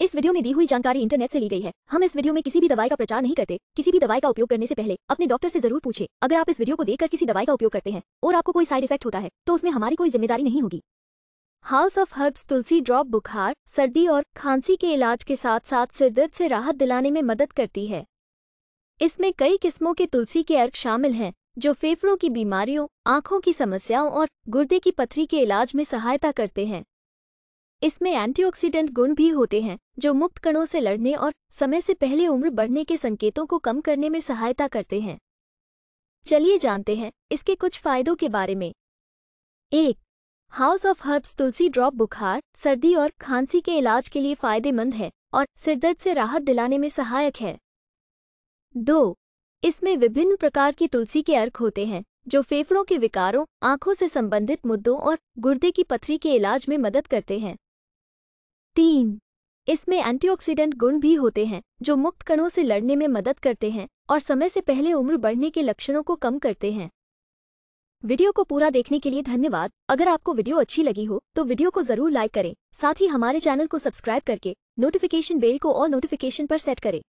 इस वीडियो में दी हुई जानकारी इंटरनेट से ली गई है हम इस वीडियो में किसी भी दवाई का प्रचार नहीं करते किसी भी दवाई का उपयोग करने से पहले अपने डॉक्टर से जरूर पूछे अगर आप इस वीडियो को देखकर किसी दवाई का उपयोग करते हैं और आपको कोई साइड इफेक्ट होता है तो उसमें हमारी कोई जिम्मेदारी नहीं होगी House of Herbs Tulsi drop बुखार सर्दी और खांसी के इलाज के साथ साथ सिरदर्द से राहत दिलाने में मदद करती है इसमें कई किस्मों के तुलसी के अर्क शामिल हैं जो फेफड़ों की बीमारियों आंखों की समस्याओं और गुर्दे की पथरी के इलाज में सहायता करते हैं इसमें एंटीऑक्सीडेंट गुण भी होते हैं जो मुक्त कणों से लड़ने और समय से पहले उम्र बढ़ने के संकेतों को कम करने में सहायता करते हैं चलिए जानते हैं इसके कुछ फायदों के बारे में एक House of Herbs Tulsi drop बुखार सर्दी और खांसी के इलाज के लिए फायदेमंद है और सिरदर्द से राहत दिलाने में सहायक है दो इसमें विभिन्न प्रकार की तुलसी के अर्क होते हैं जो फेफड़ों के विकारों आंखों से संबंधित मुद्दों और गुर्दे की पथरी के इलाज में मदद करते हैं तीन इसमें एंटीऑक्सीडेंट गुण भी होते हैं जो मुक्त कणों से लड़ने में मदद करते हैं और समय से पहले उम्र बढ़ने के लक्षणों को कम करते हैं वीडियो को पूरा देखने के लिए धन्यवाद अगर आपको वीडियो अच्छी लगी हो तो वीडियो को जरूर लाइक करें साथ ही हमारे चैनल को सब्सक्राइब करके नोटिफिकेशन बेल को और नोटिफिकेशन पर सेट करें